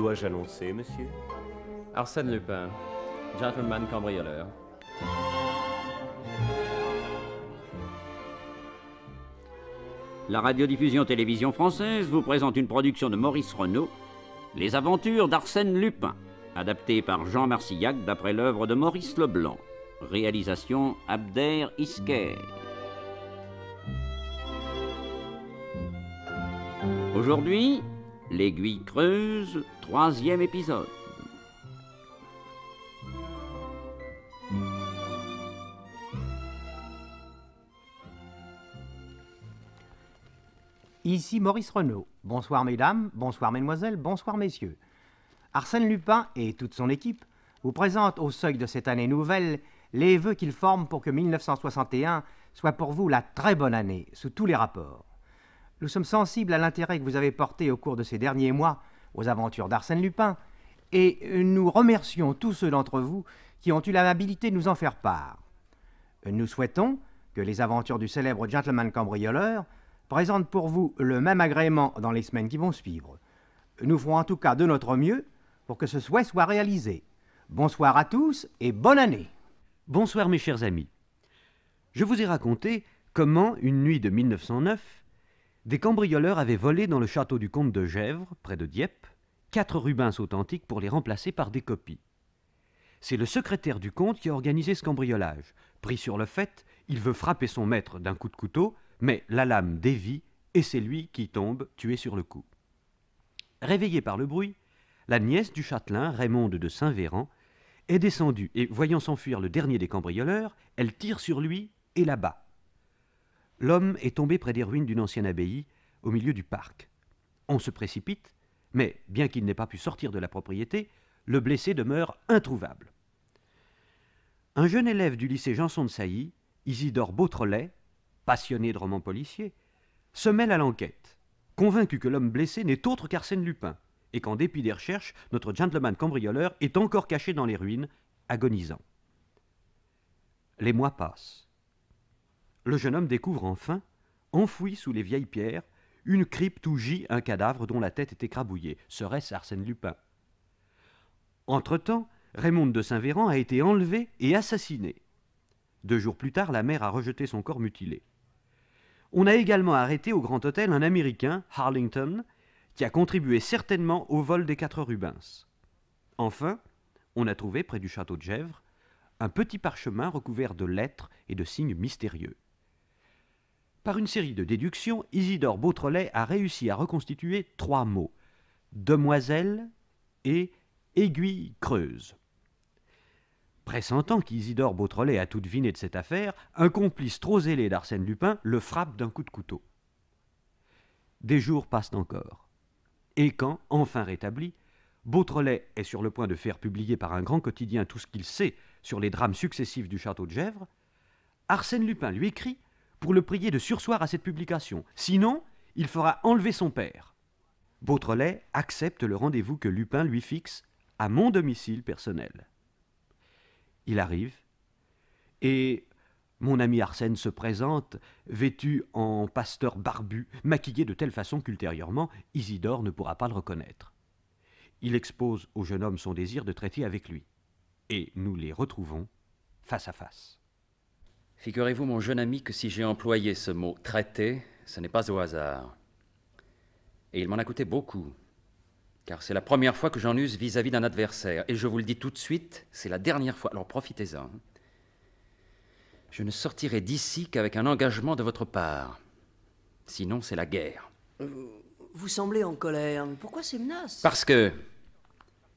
dois-je annoncer, monsieur Arsène Lupin, gentleman cambrioleur. La radiodiffusion télévision française vous présente une production de Maurice Renault. Les aventures d'Arsène Lupin, adaptée par Jean Marcillac d'après l'œuvre de Maurice Leblanc. Réalisation Abder Isker. Aujourd'hui, L'aiguille creuse, troisième épisode. Ici Maurice Renault. Bonsoir mesdames, bonsoir mesdemoiselles, bonsoir messieurs. Arsène Lupin et toute son équipe vous présentent au seuil de cette année nouvelle les vœux qu'ils forment pour que 1961 soit pour vous la très bonne année sous tous les rapports. Nous sommes sensibles à l'intérêt que vous avez porté au cours de ces derniers mois aux aventures d'Arsène Lupin, et nous remercions tous ceux d'entre vous qui ont eu l'amabilité de nous en faire part. Nous souhaitons que les aventures du célèbre gentleman cambrioleur présentent pour vous le même agrément dans les semaines qui vont suivre. Nous ferons en tout cas de notre mieux pour que ce souhait soit réalisé. Bonsoir à tous et bonne année. Bonsoir mes chers amis. Je vous ai raconté comment, une nuit de 1909, des cambrioleurs avaient volé dans le château du comte de Gèvres, près de Dieppe, quatre rubins authentiques pour les remplacer par des copies. C'est le secrétaire du comte qui a organisé ce cambriolage. Pris sur le fait, il veut frapper son maître d'un coup de couteau, mais la lame dévie et c'est lui qui tombe, tué sur le coup. Réveillée par le bruit, la nièce du châtelain, Raymonde de Saint-Véran, est descendue et, voyant s'enfuir le dernier des cambrioleurs, elle tire sur lui et l'abat l'homme est tombé près des ruines d'une ancienne abbaye, au milieu du parc. On se précipite, mais bien qu'il n'ait pas pu sortir de la propriété, le blessé demeure introuvable. Un jeune élève du lycée Janson de Sailly, Isidore Beautrelet, passionné de romans policiers, se mêle à l'enquête, convaincu que l'homme blessé n'est autre qu'Arsène Lupin, et qu'en dépit des recherches, notre gentleman cambrioleur est encore caché dans les ruines, agonisant. Les mois passent le jeune homme découvre enfin, enfoui sous les vieilles pierres, une crypte où gît un cadavre dont la tête est écrabouillée. Serait-ce Arsène Lupin Entre-temps, Raymond de Saint-Véran a été enlevé et assassiné. Deux jours plus tard, la mère a rejeté son corps mutilé. On a également arrêté au Grand Hôtel un Américain, Harlington, qui a contribué certainement au vol des quatre Rubens. Enfin, on a trouvé près du château de Gèvres un petit parchemin recouvert de lettres et de signes mystérieux. Par une série de déductions, Isidore Beautrelet a réussi à reconstituer trois mots demoiselle et aiguille creuse. Pressentant qu'Isidore Beautrelet a tout deviné de cette affaire, un complice trop zélé d'Arsène Lupin le frappe d'un coup de couteau. Des jours passent encore. Et quand, enfin rétabli, Beautrelet est sur le point de faire publier par un grand quotidien tout ce qu'il sait sur les drames successifs du château de Gèvres, Arsène Lupin lui écrit pour le prier de sursoir à cette publication, sinon il fera enlever son père. Beautrelet accepte le rendez-vous que Lupin lui fixe à mon domicile personnel. Il arrive, et mon ami Arsène se présente, vêtu en pasteur barbu, maquillé de telle façon qu'ultérieurement Isidore ne pourra pas le reconnaître. Il expose au jeune homme son désir de traiter avec lui, et nous les retrouvons face à face. Figurez-vous, mon jeune ami, que si j'ai employé ce mot traité, ce n'est pas au hasard. Et il m'en a coûté beaucoup, car c'est la première fois que j'en use vis-à-vis d'un adversaire, et je vous le dis tout de suite, c'est la dernière fois, alors profitez-en. Je ne sortirai d'ici qu'avec un engagement de votre part. Sinon, c'est la guerre. Euh, vous semblez en colère. Pourquoi ces menaces Parce que.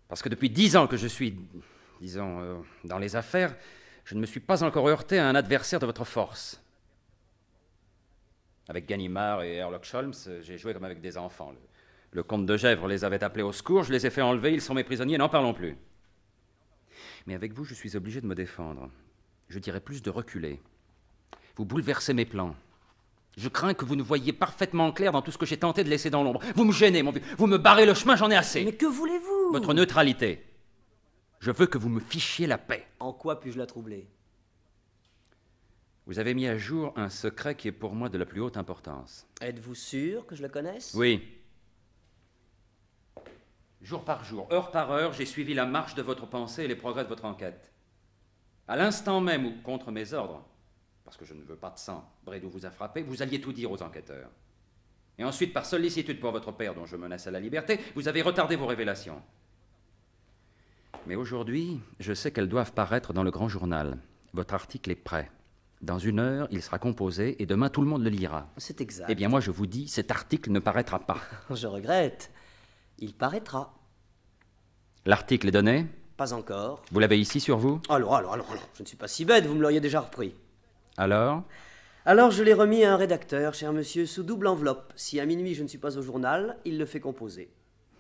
Parce que depuis dix ans que je suis, disons, euh, dans les affaires, je ne me suis pas encore heurté à un adversaire de votre force. Avec Ganimard et Herlock Sholmes, j'ai joué comme avec des enfants. Le, comte de Gèvres les avait appelés au secours, je les ai fait enlever, ils sont mes prisonniers, n'en parlons plus. Mais avec vous, je suis obligé de me défendre. Je dirais plus de reculer. Vous bouleversez mes plans. Je crains que vous ne voyiez parfaitement clair dans tout ce que j'ai tenté de laisser dans l'ombre. Vous me gênez, mon vieux. Vous me barrez le chemin, j'en ai assez. Mais que voulez-vous Votre neutralité. Je veux que vous me fichiez la paix. En quoi puis-je la troubler Vous avez mis à jour un secret qui est pour moi de la plus haute importance. Êtes-vous sûr que je le connaisse Oui. Jour par jour, heure par heure, j'ai suivi la marche de votre pensée et les progrès de votre enquête. À l'instant même où, contre mes ordres, parce que je ne veux pas de sang, Bredou vous a frappé, vous alliez tout dire aux enquêteurs. Et ensuite, par sollicitude pour votre père, dont je menace à la liberté, vous avez retardé vos révélations. Mais aujourd'hui, je sais qu'elles doivent paraître dans le grand journal. Votre article est prêt. Dans une heure, il sera composé et demain tout le monde le lira. C'est exact. Eh bien moi je vous dis, cet article ne paraîtra pas. je regrette. Il paraîtra. L'article est donné Pas encore. Vous l'avez ici sur vous alors, alors, alors, alors, je ne suis pas si bête, vous me l'auriez déjà repris. Alors Alors je l'ai remis à un rédacteur, cher monsieur, sous double enveloppe. Si à minuit je ne suis pas au journal, il le fait composer.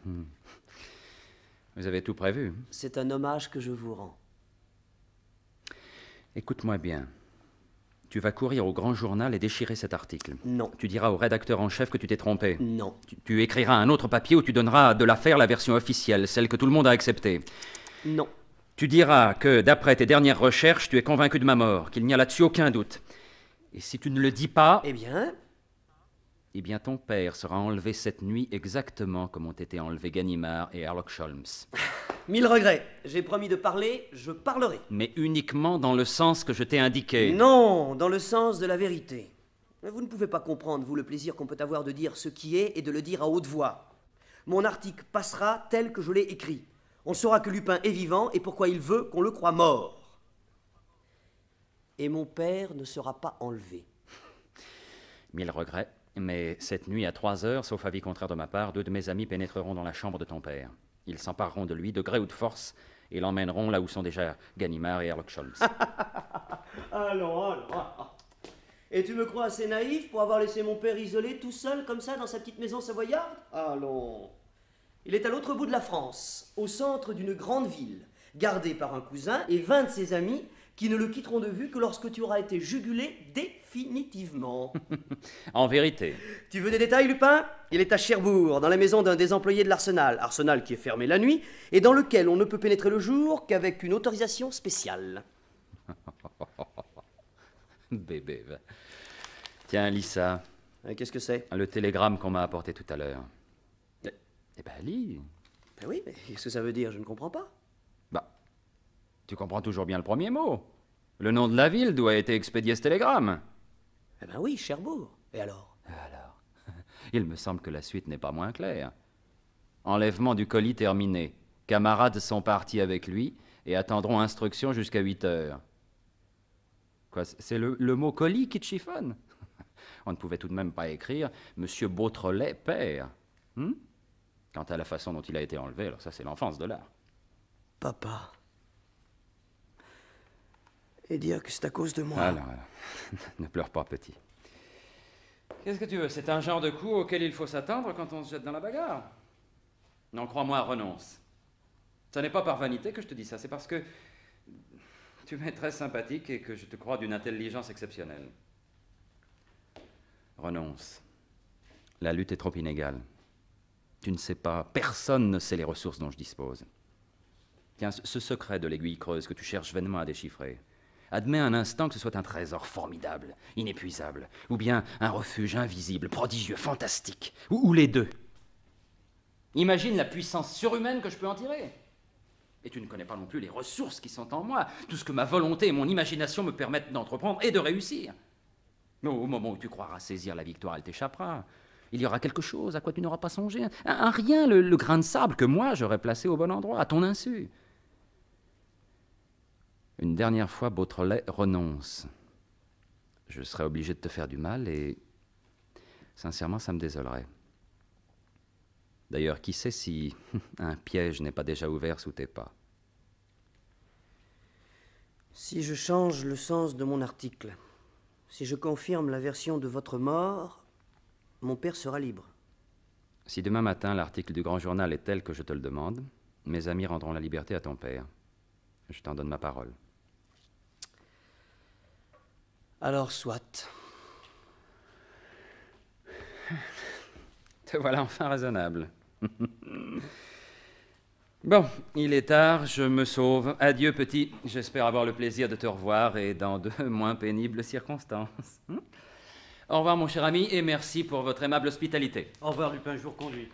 Hmm. Vous avez tout prévu. C'est un hommage que je vous rends. Écoute-moi bien. Tu vas courir au grand journal et déchirer cet article. Non. Tu diras au rédacteur en chef que tu t'es trompé. Non. Tu, écriras un autre papier où tu donneras de l'affaire la version officielle, celle que tout le monde a acceptée. Non. Tu diras que, d'après tes dernières recherches, tu es convaincu de ma mort, qu'il n'y a là-dessus aucun doute. Et si tu ne le dis pas... Eh bien, eh bien, ton père sera enlevé cette nuit exactement comme ont été enlevés Ganimard et Herlock Sholmes. Mille regrets. J'ai promis de parler, je parlerai. Mais uniquement dans le sens que je t'ai indiqué. Non, dans le sens de la vérité. Vous ne pouvez pas comprendre, vous, le plaisir qu'on peut avoir de dire ce qui est et de le dire à haute voix. Mon article passera tel que je l'ai écrit. On saura que Lupin est vivant et pourquoi il veut qu'on le croie mort. Et mon père ne sera pas enlevé. Mille regrets. Mais cette nuit, à trois heures, sauf avis contraire de ma part, deux de mes amis pénétreront dans la chambre de ton père. Ils s'empareront de lui, de gré ou de force, et l'emmèneront là où sont déjà Ganimard et Herlock scholz allons, allons. Et tu me crois assez naïf pour avoir laissé mon père isolé tout seul comme ça dans sa petite maison savoyarde Allons. Il est à l'autre bout de la France, au centre d'une grande ville, gardé par un cousin et vingt de ses amis qui ne le quitteront de vue que lorsque tu auras été jugulé définitivement. en vérité. Tu veux des détails, Lupin Il est à Cherbourg, dans la maison d'un des employés de l'Arsenal, Arsenal qui est fermé la nuit, et dans lequel on ne peut pénétrer le jour qu'avec une autorisation spéciale. Bébé. Tiens, Lisa. Euh, qu'est-ce que c'est Le télégramme qu'on m'a apporté tout à l'heure. Eh, eh ben, lis. Ben oui, mais qu'est-ce que ça veut dire Je ne comprends pas. Tu comprends toujours bien le premier mot. Le nom de la ville doit être expédié ce télégramme. Eh ben oui, Cherbourg. Et alors Alors Il me semble que la suite n'est pas moins claire. Enlèvement du colis terminé. Camarades sont partis avec lui et attendront instruction jusqu'à 8 heures. Quoi, c'est le, mot colis qui chiffonne On ne pouvait tout de même pas écrire Monsieur Beautrelet, père. Hmm Quant à la façon dont il a été enlevé, alors ça c'est l'enfance de l'art. Papa et dire que c'est à cause de moi. Ah, ne pleure pas, petit. Qu'est-ce que tu veux C'est un genre de coup auquel il faut s'attendre quand on se jette dans la bagarre. Non, crois-moi, renonce. Ce n'est pas par vanité que je te dis ça, c'est parce que tu m'es très sympathique et que je te crois d'une intelligence exceptionnelle. Renonce. La lutte est trop inégale. Tu ne sais pas, personne ne sait les ressources dont je dispose. Tiens, ce secret de l'aiguille creuse que tu cherches vainement à déchiffrer, admet un instant que ce soit un trésor formidable, inépuisable, ou bien un refuge invisible, prodigieux, fantastique, ou, les deux. Imagine la puissance surhumaine que je peux en tirer. Et tu ne connais pas non plus les ressources qui sont en moi, tout ce que ma volonté et mon imagination me permettent d'entreprendre et de réussir. au moment où tu croiras saisir la victoire, elle t'échappera. Il y aura quelque chose à quoi tu n'auras pas songé. Un, rien, le, grain de sable que moi j'aurais placé au bon endroit, à ton insu. Une dernière fois, Beautrelet renonce. Je serais obligé de te faire du mal et sincèrement, ça me désolerait. D'ailleurs, qui sait si un piège n'est pas déjà ouvert sous tes pas Si je change le sens de mon article, si je confirme la version de votre mort, mon père sera libre. Si demain matin l'article du grand journal est tel que je te le demande, mes amis rendront la liberté à ton père. Je t'en donne ma parole. Alors, soit. Te voilà enfin raisonnable. bon, il est tard, je me sauve. Adieu, petit. J'espère avoir le plaisir de te revoir et dans de moins pénibles circonstances. Hmm? Au revoir, mon cher ami, et merci pour votre aimable hospitalité. Au revoir, Lupin, je vous reconduis.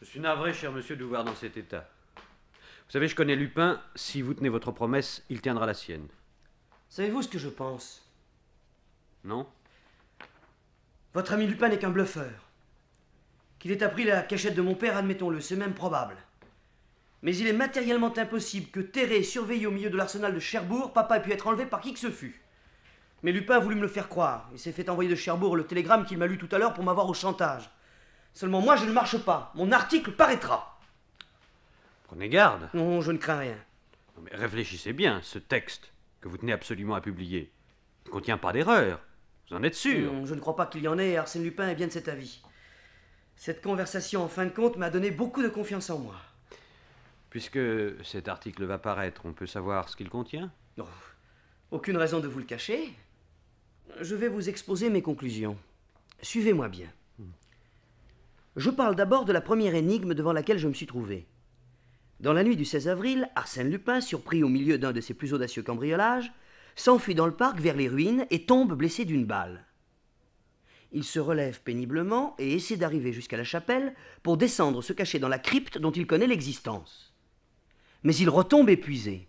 Je suis navré, cher monsieur, de vous voir dans cet état. Vous savez, je connais Lupin. Si vous tenez votre promesse, il tiendra la sienne. Savez-vous ce que je pense Non Votre ami Lupin n'est qu'un bluffeur. Qu'il ait appris la cachette de mon père, admettons-le, c'est même probable. Mais il est matériellement impossible que terré, surveillé au milieu de l'arsenal de Cherbourg, papa ait pu être enlevé par qui que ce fût. Mais Lupin a voulu me le faire croire. Il s'est fait envoyer de Cherbourg le télégramme qu'il m'a lu tout à l'heure pour m'avoir au chantage. Seulement moi, je ne marche pas. Mon article paraîtra. Prenez garde. Non, je ne crains rien. mais réfléchissez bien. Ce texte que vous tenez absolument à publier ne contient pas d'erreur. Vous en êtes sûr hmm, Je ne crois pas qu'il y en ait. Arsène Lupin est bien de cet avis. Cette conversation, en fin de compte, m'a donné beaucoup de confiance en moi. Puisque cet article va paraître, on peut savoir ce qu'il contient Non. Aucune raison de vous le cacher. Je vais vous exposer mes conclusions. Suivez-moi bien. Je parle d'abord de la première énigme devant laquelle je me suis trouvé. Dans la nuit du 16 avril, Arsène Lupin, surpris au milieu d'un de ses plus audacieux cambriolages, s'enfuit dans le parc vers les ruines et tombe blessé d'une balle. Il se relève péniblement et essaie d'arriver jusqu'à la chapelle pour descendre se cacher dans la crypte dont il connaît l'existence. Mais il retombe épuisé.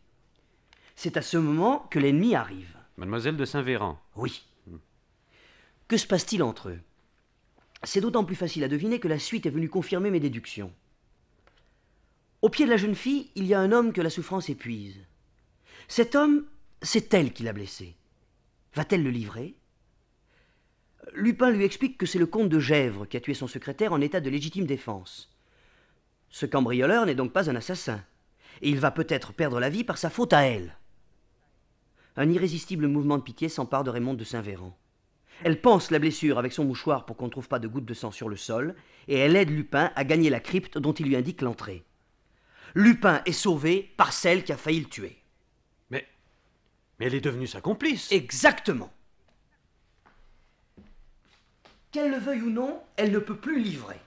C'est à ce moment que l'ennemi arrive. Mademoiselle de Saint-Véran. Oui. Que se passe-t-il entre eux c'est d'autant plus facile à deviner que la suite est venue confirmer mes déductions. Au pied de la jeune fille, il y a un homme que la souffrance épuise. Cet homme, c'est elle qui l'a blessé. Va-t-elle le livrer Lupin lui explique que c'est le comte de Gèvres qui a tué son secrétaire en état de légitime défense. Ce cambrioleur n'est donc pas un assassin, et il va peut-être perdre la vie par sa faute à elle. Un irrésistible mouvement de pitié s'empare de Raymond de Saint-Véran. Elle pense la blessure avec son mouchoir pour qu'on ne trouve pas de gouttes de sang sur le sol, et elle aide Lupin à gagner la crypte dont il lui indique l'entrée. Lupin est sauvé par celle qui a failli le tuer. Mais. Mais elle est devenue sa complice. Exactement. Qu'elle le veuille ou non, elle ne peut plus livrer.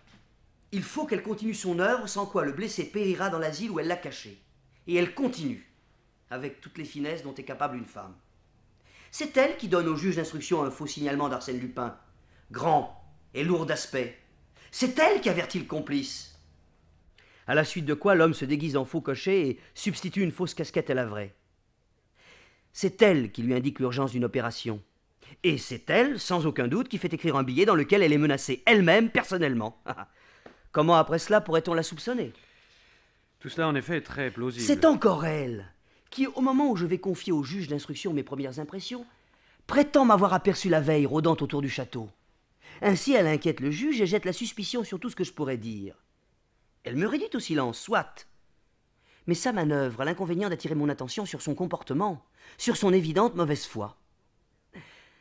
Il faut qu'elle continue son œuvre, sans quoi le blessé périra dans l'asile où elle l'a caché. Et elle continue, avec toutes les finesses dont est capable une femme. C'est elle qui donne au juge d'instruction un faux signalement d'Arsène Lupin, grand et lourd d'aspect. C'est elle qui avertit le complice. À la suite de quoi l'homme se déguise en faux cocher et substitue une fausse casquette à la vraie. C'est elle qui lui indique l'urgence d'une opération. Et c'est elle, sans aucun doute, qui fait écrire un billet dans lequel elle est menacée elle-même personnellement. Comment après cela pourrait-on la soupçonner Tout cela en effet est très plausible. C'est encore elle qui, au moment où je vais confier au juge d'instruction mes premières impressions, prétend m'avoir aperçu la veille rôdant autour du château. Ainsi, elle inquiète le juge et jette la suspicion sur tout ce que je pourrais dire. Elle me réduit au silence, soit. Mais sa manœuvre a l'inconvénient d'attirer mon attention sur son comportement, sur son évidente mauvaise foi.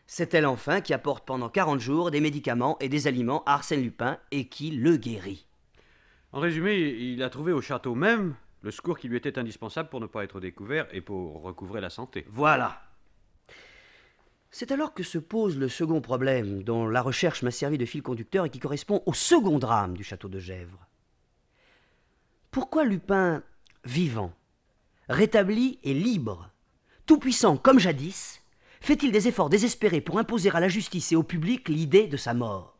C'est elle enfin qui apporte pendant quarante jours des médicaments et des aliments à Arsène Lupin et qui le guérit. En résumé, il a trouvé au château même le secours qui lui était indispensable pour ne pas être découvert et pour recouvrer la santé. Voilà. C'est alors que se pose le second problème dont la recherche m'a servi de fil conducteur et qui correspond au second drame du château de Gèvres. Pourquoi Lupin, vivant, rétabli et libre, tout-puissant comme jadis, fait-il des efforts désespérés pour imposer à la justice et au public l'idée de sa mort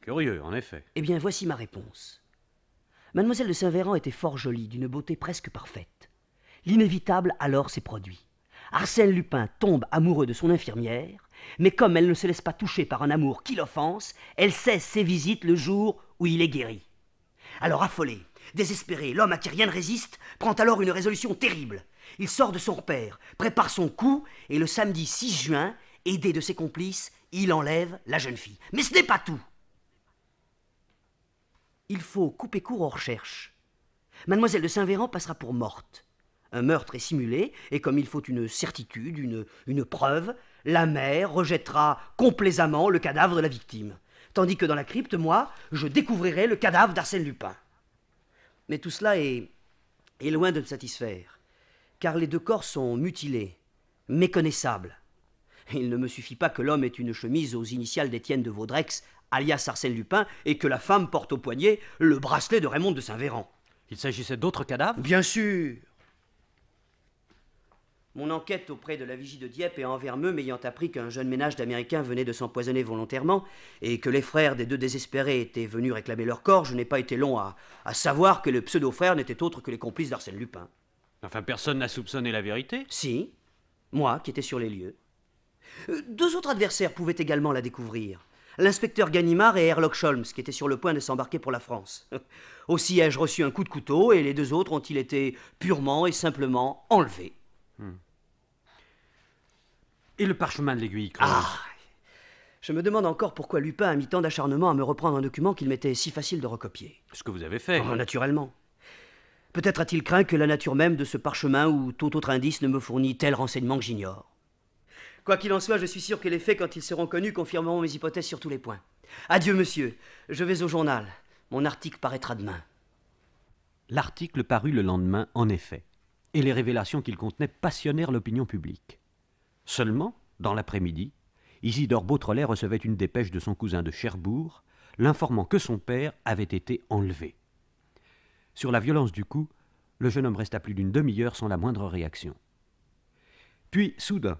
Curieux, en effet. Eh bien, voici ma réponse. Mademoiselle de Saint-Véran était fort jolie, d'une beauté presque parfaite. L'inévitable alors s'est produit. Arsène Lupin tombe amoureux de son infirmière, mais comme elle ne se laisse pas toucher par un amour qui l'offense, elle cesse ses visites le jour où il est guéri. Alors affolé, désespéré, l'homme à qui rien ne résiste prend alors une résolution terrible. Il sort de son repère, prépare son coup, et le samedi 6 juin, aidé de ses complices, il enlève la jeune fille. Mais ce n'est pas tout il faut couper court aux recherches. Mademoiselle de Saint-Véran passera pour morte. Un meurtre est simulé, et comme il faut une certitude, une, preuve, la mère rejettera complaisamment le cadavre de la victime. Tandis que dans la crypte, moi, je découvrirai le cadavre d'Arsène Lupin. Mais tout cela est, est loin de me satisfaire, car les deux corps sont mutilés, méconnaissables. Il ne me suffit pas que l'homme ait une chemise aux initiales d'Étienne de Vaudrex alias Arsène Lupin, et que la femme porte au poignet le bracelet de Raymond de Saint-Véran. Il s'agissait d'autres cadavres Bien sûr Mon enquête auprès de la vigie de Dieppe et envers Vermeux m'ayant appris qu'un jeune ménage d'Américains venait de s'empoisonner volontairement et que les frères des deux désespérés étaient venus réclamer leur corps, je n'ai pas été long à, savoir que le pseudo frère n'était autre que les complices d'Arsène Lupin. Enfin, personne n'a soupçonné la vérité Si, moi qui étais sur les lieux. Euh, deux autres adversaires pouvaient également la découvrir l'inspecteur Ganimard et Herlock Sholmes, qui étaient sur le point de s'embarquer pour la France. Aussi ai-je reçu un coup de couteau et les deux autres ont-ils été purement et simplement enlevés. Hmm. Et le parchemin de l'aiguille Ah Je me demande encore pourquoi Lupin a mis tant d'acharnement à me reprendre un document qu'il m'était si facile de recopier. Ce que vous avez fait. Oh, naturellement. Peut-être a-t-il craint que la nature même de ce parchemin ou tout autre indice ne me fournit tel renseignement que j'ignore. Quoi qu'il en soit, je suis sûr que les faits, quand ils seront connus, confirmeront mes hypothèses sur tous les points. Adieu, monsieur. Je vais au journal. Mon article paraîtra demain. L'article parut le lendemain, en effet, et les révélations qu'il contenait passionnèrent l'opinion publique. Seulement, dans l'après-midi, Isidore Beautrelet recevait une dépêche de son cousin de Cherbourg, l'informant que son père avait été enlevé. Sur la violence du coup, le jeune homme resta plus d'une demi-heure sans la moindre réaction. Puis, soudain,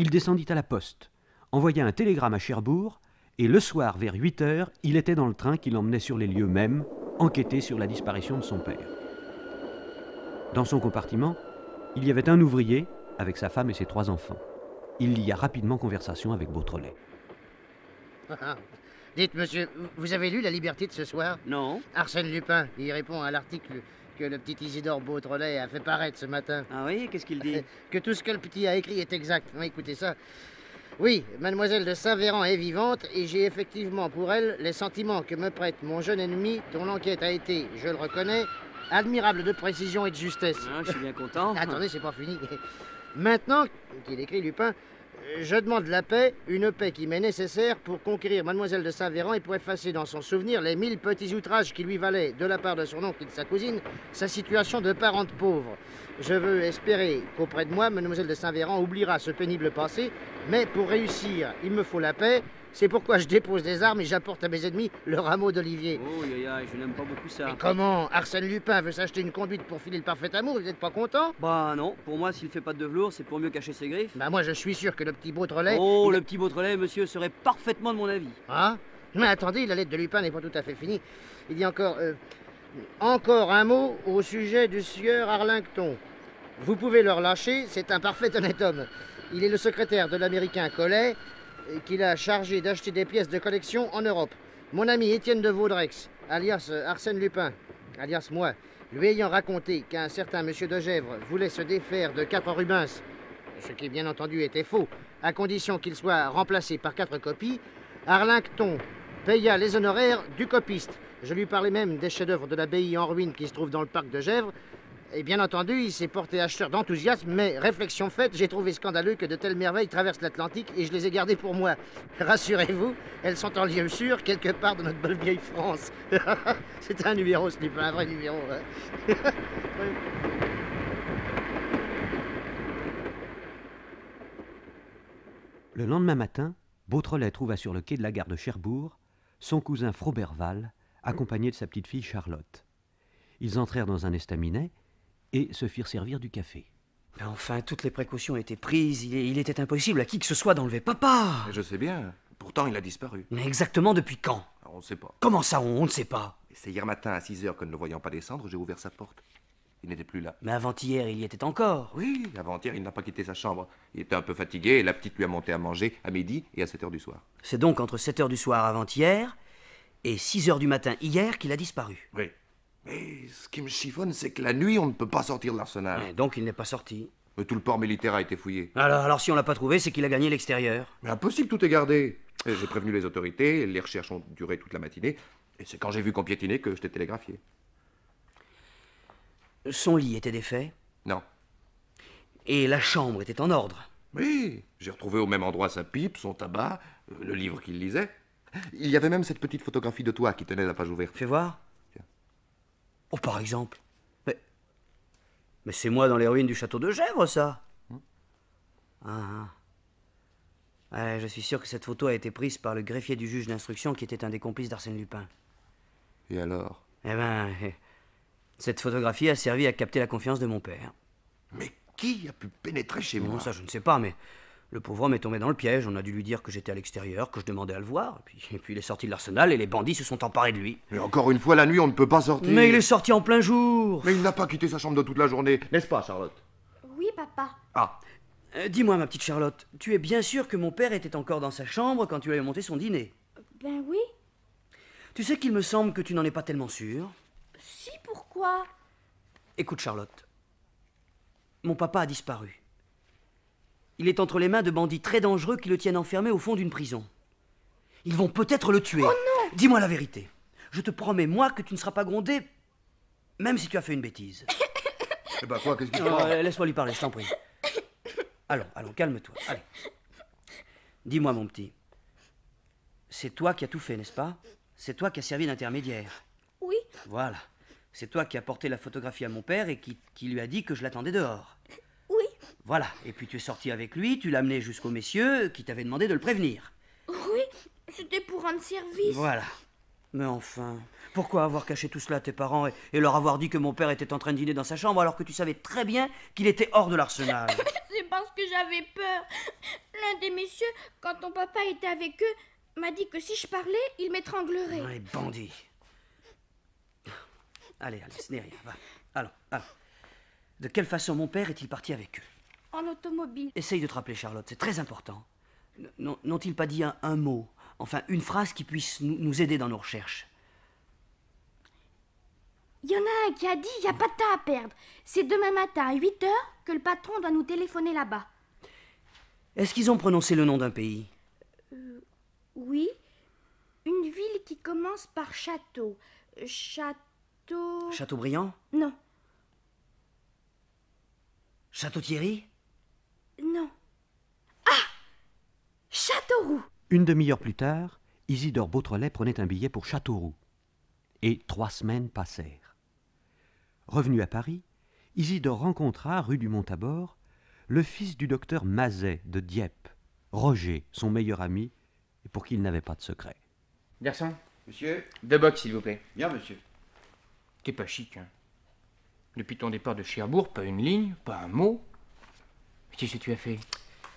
il descendit à la poste, envoya un télégramme à Cherbourg, et le soir, vers 8 heures, il était dans le train qui l'emmenait sur les lieux mêmes, enquêter sur la disparition de son père. Dans son compartiment, il y avait un ouvrier avec sa femme et ses trois enfants. Il y a rapidement conversation avec Beautrelet. Dites, monsieur, vous avez lu La Liberté de ce soir Non. Arsène Lupin, il répond à l'article que le petit Isidore Beautrelet a fait paraître ce matin. Ah oui, qu'est-ce qu'il dit Que tout ce que le petit a écrit est exact. Écoutez ça. Oui, mademoiselle de Saint-Véran est vivante et j'ai effectivement pour elle les sentiments que me prête mon jeune ennemi dont l'enquête a été, je le reconnais, admirable de précision et de justesse. Ah, je suis bien content. Attendez, c'est pas fini. Maintenant qu'il écrit Lupin, je demande la paix, une paix qui m'est nécessaire pour conquérir Mademoiselle de Saint-Véran et pour effacer dans son souvenir les mille petits outrages qui lui valaient, de la part de son oncle et de sa cousine, sa situation de parente pauvre. Je veux espérer qu'auprès de moi, Mademoiselle de Saint-Véran oubliera ce pénible passé, mais pour réussir, il me faut la paix, c'est pourquoi je dépose des armes et j'apporte à mes ennemis le rameau d'olivier. Oh, yaya, je n'aime pas beaucoup ça. comment Arsène Lupin veut s'acheter une conduite pour filer le parfait amour, vous n'êtes pas content Bah non, pour moi, s'il fait pas de velours, c'est pour mieux cacher ses griffes. Bah moi, je suis sûr que le petit Beautrelet... Oh, le petit Beautrelet, monsieur, serait parfaitement de mon avis. Hein Mais attendez, la lettre de Lupin n'est pas tout à fait finie. Il y encore... Euh, encore un mot au sujet du sieur Arlington. Vous pouvez le relâcher, c'est un parfait honnête homme. Il est le secrétaire de l'américain Collet qu'il a chargé d'acheter des pièces de collection en Europe. Mon ami Étienne de Vaudrex, alias Arsène Lupin, alias moi, lui ayant raconté qu'un certain monsieur de Gèvres voulait se défaire de quatre Rubens, ce qui bien entendu était faux, à condition qu'il soit remplacé par quatre copies, Arlington paya les honoraires du copiste. Je lui parlais même des chefs-d'œuvre de l'abbaye en ruine qui se trouve dans le parc de Gèvres, et bien entendu, il s'est porté acheteur d'enthousiasme, mais réflexion faite, j'ai trouvé scandaleux que de telles merveilles traversent l'Atlantique et je les ai gardées pour moi. Rassurez-vous, elles sont en lieu sûr, quelque part dans notre belle vieille France. C'est un numéro, ce n'est pas un vrai numéro. Hein. Le lendemain matin, Beautrelet trouva sur le quai de la gare de Cherbourg son cousin Froberval, accompagné de sa petite fille Charlotte. Ils entrèrent dans un estaminet et se firent servir du café. Ben enfin, toutes les précautions étaient prises. Il, était impossible à qui que ce soit d'enlever papa. Je sais bien. Pourtant, il a disparu. Mais exactement depuis quand ah, On ne sait pas. Comment ça, on, ne sait pas C'est hier matin à 6 heures que ne le voyant pas descendre, j'ai ouvert sa porte. Il n'était plus là. Mais avant-hier, il y était encore. Oui, avant-hier, il n'a pas quitté sa chambre. Il était un peu fatigué et la petite lui a monté à manger à midi et à 7 heures du soir. C'est donc entre 7 heures du soir avant-hier et 6 heures du matin hier qu'il a disparu. Oui. Et ce qui me chiffonne, c'est que la nuit, on ne peut pas sortir de l'arsenal. Et eh, donc il n'est pas sorti. Mais tout le port militaire a été fouillé. Alors, alors si on l'a pas trouvé, c'est qu'il a gagné l'extérieur. Mais impossible, tout est gardé. J'ai prévenu les autorités, les recherches ont duré toute la matinée, et c'est quand j'ai vu qu'on piétinait que je t'ai télégraphié. Son lit était défait Non. Et la chambre était en ordre Oui, j'ai retrouvé au même endroit sa pipe, son tabac, euh, le livre qu'il lisait. Il y avait même cette petite photographie de toi qui tenait la page ouverte. Fais voir. Oh, par exemple. Mais, mais c'est moi dans les ruines du château de Gèvres, ça. Hein ah, ah. je suis sûr que cette photo a été prise par le greffier du juge d'instruction qui était un des complices d'Arsène Lupin. Et alors Eh ben, eh, cette photographie a servi à capter la confiance de mon père. Mais qui a pu pénétrer chez moi Ça, je ne sais pas, mais le pauvre homme est tombé dans le piège, on a dû lui dire que j'étais à l'extérieur, que je demandais à le voir, et puis, puis il est sorti de l'arsenal et les bandits se sont emparés de lui. Mais encore une fois, la nuit, on ne peut pas sortir. Mais il est sorti en plein jour Mais il n'a pas quitté sa chambre de toute la journée, n'est-ce pas, Charlotte Oui, papa. Ah euh, Dis-moi, ma petite Charlotte, tu es bien sûre que mon père était encore dans sa chambre quand tu lui avais monté son dîner Ben oui. Tu sais qu'il me semble que tu n'en es pas tellement sûre. Si, pourquoi Écoute, Charlotte, mon papa a disparu. Il est entre les mains de bandits très dangereux qui le tiennent enfermé au fond d'une prison. Ils vont peut-être le tuer. Oh Dis-moi la vérité. Je te promets, moi, que tu ne seras pas grondé, même si tu as fait une bêtise. eh ben quoi, qu'est-ce qu'il euh, Laisse-moi lui parler, je t'en prie. Allons, allons, calme-toi. Allez. Dis-moi, mon petit. C'est toi qui as tout fait, n'est-ce pas C'est toi qui as servi d'intermédiaire. Oui. Voilà. C'est toi qui as porté la photographie à mon père et qui, qui lui a dit que je l'attendais dehors. Voilà, et puis tu es sorti avec lui, tu l'as amené jusqu'aux messieurs qui t'avaient demandé de le prévenir. Oui, c'était pour rendre service. Voilà. Mais enfin, pourquoi avoir caché tout cela à tes parents et, leur avoir dit que mon père était en train de dîner dans sa chambre alors que tu savais très bien qu'il était hors de l'arsenal C'est parce que j'avais peur. L'un des messieurs, quand ton papa était avec eux, m'a dit que si je parlais, il m'étranglerait. Les bandits. Allez, allez, ce n'est rien. Va. Alors, allons. De quelle façon mon père est-il parti avec eux en automobile. Essaye de te rappeler, Charlotte, c'est très important. N'ont-ils pas dit un, mot, enfin une phrase qui puisse nous, aider dans nos recherches Il y en a un qui a dit il n'y a pas de temps à perdre. C'est demain matin à 8 heures que le patron doit nous téléphoner là-bas. Est-ce qu'ils ont prononcé le nom d'un pays euh, Oui. Une ville qui commence par château. Château. Châteaubriand Non. Château Thierry non. Ah Châteauroux Une demi-heure plus tard, Isidore Bautrelet prenait un billet pour Châteauroux. Et trois semaines passèrent. Revenu à Paris, Isidore rencontra, rue du mont Montabor, le fils du docteur Mazet de Dieppe, Roger, son meilleur ami, et pour qui il n'avait pas de secret. Garçon Monsieur Deux bocs, s'il vous plaît. Bien, monsieur. T'es pas chic, hein Depuis ton départ de Cherbourg, pas une ligne, pas un mot. Qu'est-ce que tu as fait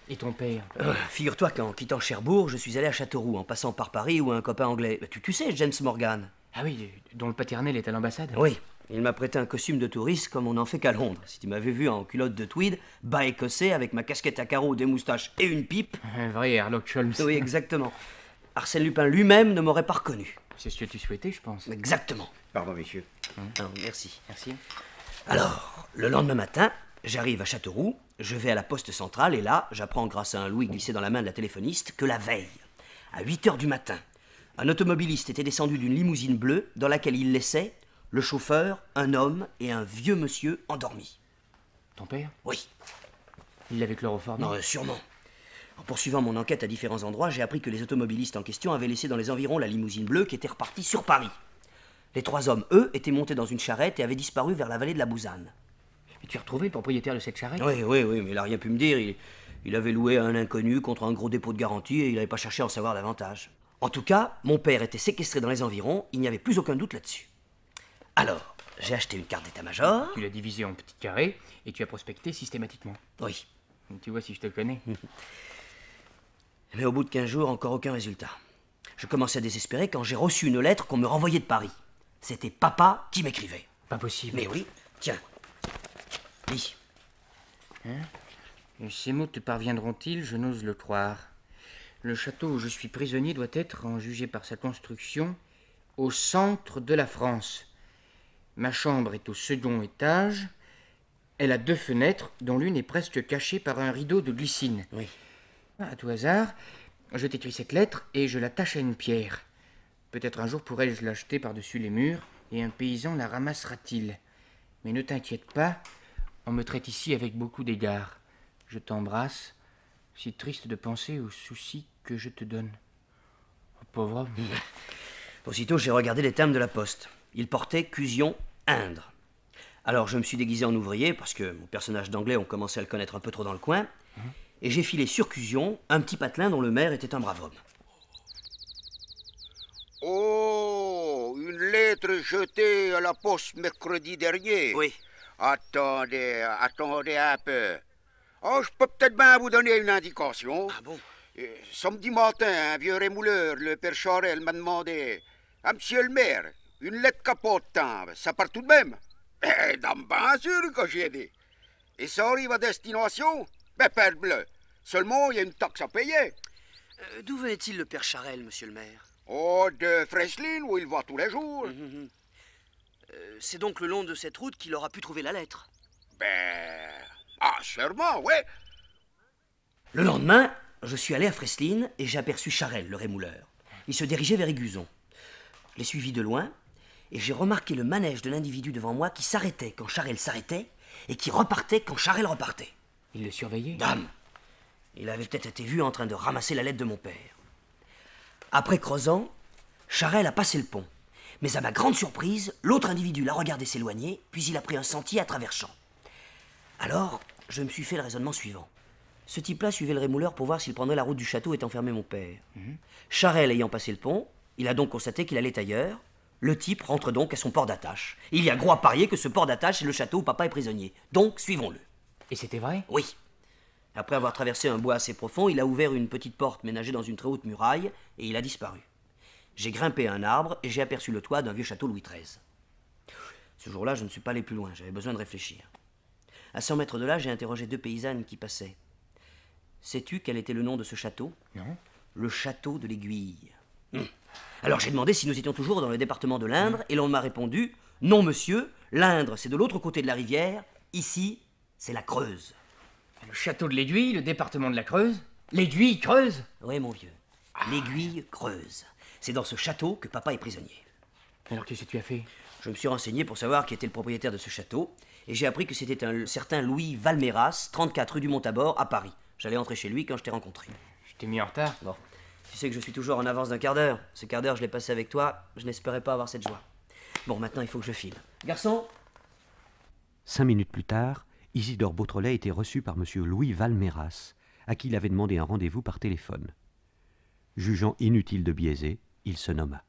Et ton père euh, Figure-toi qu'en quittant Cherbourg, je suis allé à Châteauroux en passant par Paris où un copain anglais. Bah, tu, tu, sais, James Morgan. Ah oui, dont le paternel est à l'ambassade Oui. Il m'a prêté un costume de touriste comme on n'en fait qu'à Londres. Si tu m'avais vu en culotte de tweed, bas écossais, avec ma casquette à carreaux, des moustaches et une pipe. Un vrai Sherlock Holmes. Oui, exactement. Arsène Lupin lui-même ne m'aurait pas reconnu. C'est ce que tu souhaitais, je pense. Exactement. Pardon, messieurs. Hein ah, merci. Merci. Alors, le lendemain matin, j'arrive à Châteauroux je vais à la poste centrale et là, j'apprends grâce à un louis glissé dans la main de la téléphoniste que la veille, à 8 heures du matin, un automobiliste était descendu d'une limousine bleue dans laquelle il laissait le chauffeur, un homme et un vieux monsieur endormi. Ton père Oui. Il avait chloroforme Non, euh, sûrement. En poursuivant mon enquête à différents endroits, j'ai appris que les automobilistes en question avaient laissé dans les environs la limousine bleue qui était repartie sur Paris. Les trois hommes, eux, étaient montés dans une charrette et avaient disparu vers la vallée de la Bouzanne tu as retrouvé le propriétaire de cette charrette Oui, oui, oui, mais il n'a rien pu me dire. Il, il avait loué à un inconnu contre un gros dépôt de garantie et il n'avait pas cherché à en savoir davantage. En tout cas, mon père était séquestré dans les environs, il n'y avait plus aucun doute là-dessus. Alors, j'ai acheté une carte d'état-major. Tu l'as divisée en petits carrés et tu as prospecté systématiquement. Oui. Tu vois si je te connais. Mais au bout de 15 jours, encore aucun résultat. Je commençais à désespérer quand j'ai reçu une lettre qu'on me renvoyait de Paris. C'était papa qui m'écrivait. Pas possible. Mais oui, tiens, Hein? Ces mots te parviendront-ils Je n'ose le croire. Le château où je suis prisonnier doit être, en jugé par sa construction, au centre de la France. Ma chambre est au second étage. Elle a deux fenêtres, dont l'une est presque cachée par un rideau de glycine. Oui. Ah, à tout hasard, je t'écris cette lettre et je l'attache à une pierre. Peut-être un jour pourrais-je l'acheter par-dessus les murs et un paysan la ramassera-t-il. Mais ne t'inquiète pas, on me traite ici avec beaucoup d'égards. Je t'embrasse, si triste de penser aux soucis que je te donne. Oh, pauvre homme. Aussitôt, j'ai regardé les termes de la poste. Ils portaient Cusion Indre. Alors, je me suis déguisé en ouvrier, parce que mon personnage d'anglais, on commençait à le connaître un peu trop dans le coin, mhm. et j'ai filé sur Cusion un petit patelin dont le maire était un brave homme. Oh, une lettre jetée à la poste mercredi dernier. Oui. Attendez, euh, attendez un peu. Oh, je peux peut-être bien vous donner une indication. Ah bon euh, Samedi matin, un vieux rémouleur, le père Charel, m'a demandé ah, monsieur le maire, une lettre capote hein, ça part tout de même Eh, bien sûr que ai dit. Et ça arrive à destination Mais ben, père bleu. Seulement, il y a une taxe à payer. Euh, d'où venait-il le père Charel, monsieur le maire Oh, de Freslin, où il va tous les jours. Hum, hum, hum. Euh, c'est donc le long de cette route qu'il aura pu trouver la lettre. Ben. Ah, sûrement, ouais. Le lendemain, je suis allé à Freslin et j'ai aperçu Charel, le rémouleur. Il se dirigeait vers Aiguzon. Je l'ai suivi de loin et j'ai remarqué le manège de l'individu devant moi qui s'arrêtait quand Charel s'arrêtait et qui repartait quand Charel repartait. Il le surveillait Dame Il avait peut-être été vu en train de ramasser la lettre de mon père. Après creusant, Charel a passé le pont. Mais à ma grande surprise, l'autre individu l'a regardé s'éloigner, puis il a pris un sentier à travers champs. Alors, je me suis fait le raisonnement suivant. Ce type-là suivait le rémouleur pour voir s'il prendrait la route du château et enfermait mon père. Mhm. Charel ayant passé le pont, il a donc constaté qu'il allait ailleurs. Le type rentre donc à son port d'attache. Il y a gros à parier que ce port d'attache est le château où papa est prisonnier. Donc, suivons-le. Et c'était vrai Oui. Après avoir traversé un bois assez profond, il a ouvert une petite porte ménagée dans une très haute muraille et il a disparu. J'ai grimpé un arbre et j'ai aperçu le toit d'un vieux château Louis XIII. Ce jour-là, je ne suis pas allé plus loin, j'avais besoin de réfléchir. À 100 mètres de là, j'ai interrogé deux paysannes qui passaient. Sais-tu quel était le nom de ce château Non. Le château de l'Aiguille. Hum. Alors j'ai demandé si nous étions toujours dans le département de l'Indre et l'on m'a répondu Non, monsieur, l'Indre, c'est de l'autre côté de la rivière. Ici, c'est la Creuse. Le château de l'Aiguille, le département de la Creuse L'aiguille creuse Oui, mon vieux. L'aiguille creuse. C'est dans ce château que papa est prisonnier. Alors qu'est-ce que tu as fait Je me suis renseigné pour savoir qui était le propriétaire de ce château, et j'ai appris que c'était un certain Louis Valméras, 34 rue du mont à Paris. J'allais entrer chez lui quand je t'ai rencontré. Je t'ai mis en retard Bon. Tu sais que je suis toujours en avance d'un quart d'heure. Ce quart d'heure, je l'ai passé avec toi. Je n'espérais pas avoir cette joie. Bon, maintenant, il faut que je file. Garçon Cinq minutes plus tard, Isidore Beautrelet était reçu par M. Louis Valméras, à qui il avait demandé un rendez-vous par téléphone. Jugeant inutile de biaiser, il se nomma.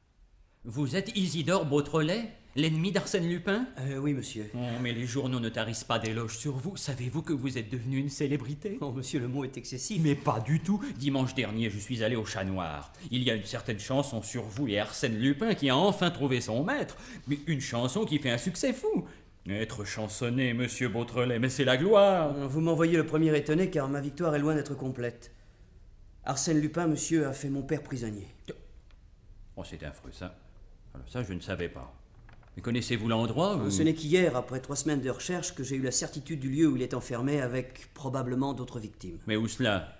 Vous êtes Isidore Beautrelet L'ennemi d'Arsène Lupin euh, Oui, monsieur. Oh, mais les journaux ne tarissent pas d'éloges sur vous. Savez-vous que vous êtes devenu une célébrité Oh, monsieur, le mot est excessif. Mais pas du tout. Dimanche dernier, je suis allé au Chat Noir. Il y a une certaine chanson sur vous et Arsène Lupin qui a enfin trouvé son maître. Mais une chanson qui fait un succès fou. Être chansonné, monsieur Beautrelet, mais c'est la gloire. Euh, vous m'envoyez le premier étonné car ma victoire est loin d'être complète. Arsène Lupin, monsieur, a fait mon père prisonnier. Euh, Oh, c'est affreux, ça. Alors, ça, je ne savais pas. Mais connaissez-vous l'endroit Ce n'est qu'hier, après trois semaines de recherche, que j'ai eu la certitude du lieu où il est enfermé avec probablement d'autres victimes. Mais où cela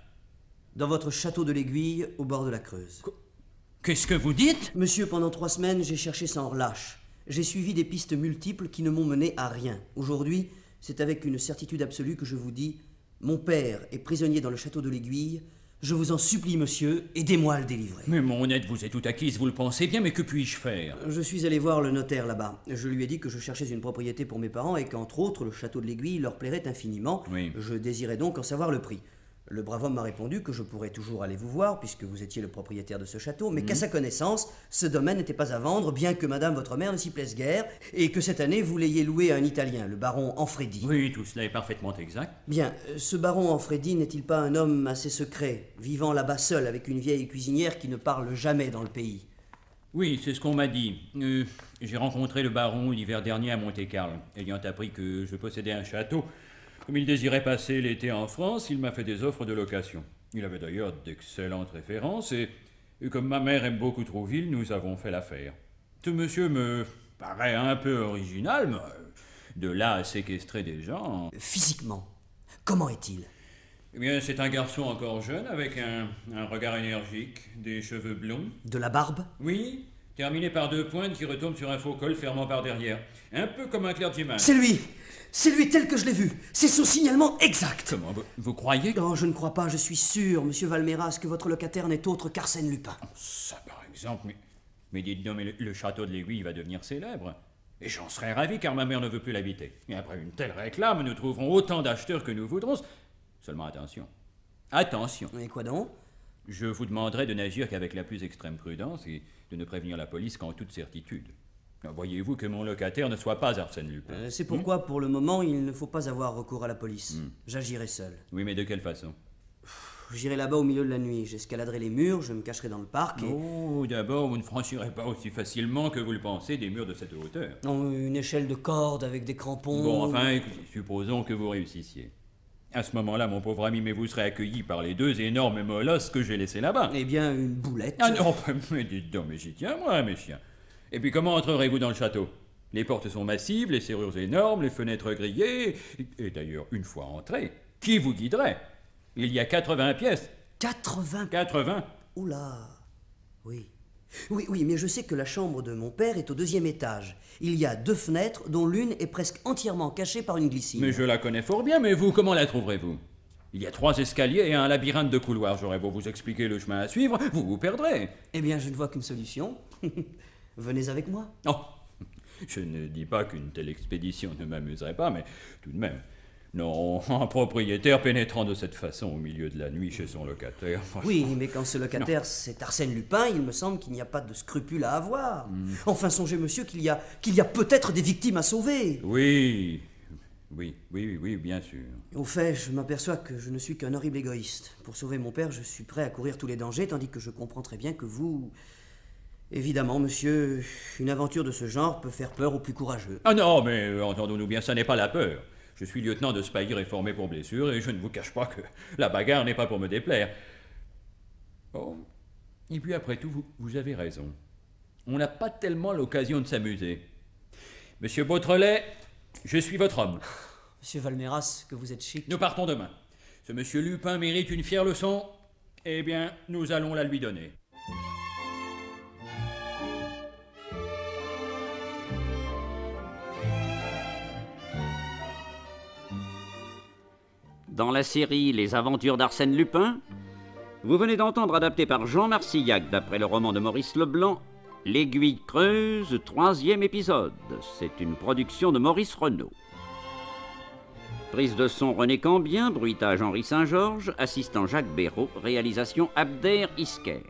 Dans votre château de l'Aiguille, au bord de la Creuse. Qu'est-ce que vous dites Monsieur, pendant trois semaines, j'ai cherché sans relâche. J'ai suivi des pistes multiples qui ne m'ont mené à rien. Aujourd'hui, c'est avec une certitude absolue que je vous dis, mon père est prisonnier dans le château de l'Aiguille, je vous en supplie, monsieur, aidez-moi à le délivrer. Mais mon honnête vous est tout acquise, vous le pensez bien, mais que puis-je faire Je suis allé voir le notaire là-bas. Je lui ai dit que je cherchais une propriété pour mes parents et qu'entre autres, le château de l'Aiguille leur plairait infiniment. Oui. Je désirais donc en savoir le prix. Le brave homme m'a répondu que je pourrais toujours aller vous voir, puisque vous étiez le propriétaire de ce château, mais qu'à mhm. sa connaissance, ce domaine n'était pas à vendre, bien que madame votre mère ne s'y plaise guère, et que cette année vous l'ayez loué à un Italien, le baron Anfredi. Oui, tout cela est parfaitement exact. Bien, euh, ce baron Anfredi n'est-il pas un homme assez secret, vivant là-bas seul avec une vieille cuisinière qui ne parle jamais dans le pays oui, c'est ce qu'on m'a dit. Euh, j'ai rencontré le baron l'hiver dernier à Monte-Carlo, ayant appris que je possédais un château. Comme il désirait passer l'été en France, il m'a fait des offres de location. Il avait d'ailleurs d'excellentes références et, comme ma mère aime beaucoup Trouville, nous avons fait l'affaire. Ce monsieur me paraît un peu original, mais euh, de là à séquestrer des gens. Physiquement, comment est-il Eh bien, c'est un garçon encore jeune avec un, regard énergique, des cheveux blonds. De la barbe Oui, terminé par deux pointes qui retombent sur un faux col fermant par derrière. Un peu comme un clergyman. C'est lui c'est lui tel que je l'ai vu. C'est son signalement exact. Comment vous, croyez Non, je ne crois pas. Je suis sûr, monsieur Valméras, que votre locataire n'est autre qu'Arsène Lupin. Oh, ça, par exemple, mais, mais dites donc, mais le, château de l'Aiguille va devenir célèbre. Et j'en serais ravi car ma mère ne veut plus l'habiter. Et après une telle réclame, nous trouverons autant d'acheteurs que nous voudrons. Seulement attention. Attention. Et quoi donc Je vous demanderai de n'agir qu'avec la plus extrême prudence et de ne prévenir la police qu'en toute certitude. Ah, voyez-vous que mon locataire ne soit pas Arsène Lupin. Euh, c'est pourquoi, hmm pour le moment, il ne faut pas avoir recours à la police. Hmm. J'agirai seul. Oui, mais de quelle façon J'irai là-bas au milieu de la nuit. J'escaladerai les murs, je me cacherai dans le parc et... Oh, d'abord, vous ne franchirez pas aussi facilement que vous le pensez des murs de cette hauteur. Non, une échelle de corde avec des crampons... Bon, enfin, supposons que vous réussissiez. À ce moment-là, mon pauvre ami, mais vous serez accueilli par les deux énormes molosses que j'ai laissés là-bas. Eh bien, une boulette. Ah non, mais dites donc, mais j'y tiens, moi, mes chiens. Et puis comment entrerez-vous dans le château Les portes sont massives, les serrures énormes, les fenêtres grillées. Et d'ailleurs, une fois entré, qui vous guiderait Il y a 80 pièces. 80 80 Oula Oui. Oui, oui, mais je sais que la chambre de mon père est au deuxième étage. Il y a deux fenêtres, dont l'une est presque entièrement cachée par une glycine. Mais je la connais fort bien, mais vous, comment la trouverez-vous Il y a trois escaliers et un labyrinthe de couloirs. J'aurais beau vous expliquer le chemin à suivre, vous vous perdrez. Eh bien, je ne vois qu'une solution. Venez avec moi. Oh Je ne dis pas qu'une telle expédition ne m'amuserait pas, mais tout de même. Non, un propriétaire pénétrant de cette façon au milieu de la nuit chez son locataire. Oui, mais quand ce locataire c'est Arsène Lupin, il me semble qu'il n'y a pas de scrupule à avoir. Hmm. Enfin, songez, monsieur, qu'il y a, qu'il y a peut-être des victimes à sauver. Oui, oui, oui, oui, bien sûr. Au fait, je m'aperçois que je ne suis qu'un horrible égoïste. Pour sauver mon père, je suis prêt à courir tous les dangers, tandis que je comprends très bien que vous. Évidemment, monsieur, une aventure de ce genre peut faire peur aux plus courageux. Ah non, mais euh, entendons-nous bien, ça n'est pas la peur. Je suis lieutenant de Spahir et formé pour blessure, et je ne vous cache pas que la bagarre n'est pas pour me déplaire. Bon. Et puis après tout, vous, avez raison. On n'a pas tellement l'occasion de s'amuser. Monsieur Beautrelet, je suis votre homme. Monsieur Valméras, que vous êtes chic. Nous partons demain. Ce monsieur Lupin mérite une fière leçon. Eh bien, nous allons la lui donner. dans la série Les aventures d'Arsène Lupin, vous venez d'entendre adapté par Jean Marcillac d'après le roman de Maurice Leblanc, L'aiguille creuse, troisième épisode. C'est une production de Maurice Renaud. Prise de son René Cambien, bruitage Henri Saint-Georges, assistant Jacques Béraud, réalisation Abder Isker.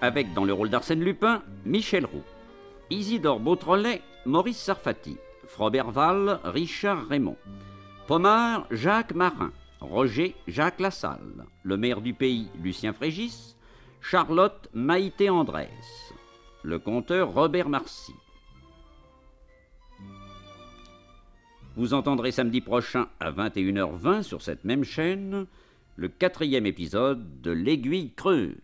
Avec dans le rôle d'Arsène Lupin, Michel Roux, Isidore Beautrelet, Maurice Sarfati, Frobert Val, Richard Raymond. Pomard, Jacques Marin, Roger Jacques Lassalle, le maire du pays Lucien Frégis, Charlotte Maïté Andrès, le conteur Robert Marcy. Vous entendrez samedi prochain à 21h20 sur cette même chaîne le quatrième épisode de L'Aiguille Creuse.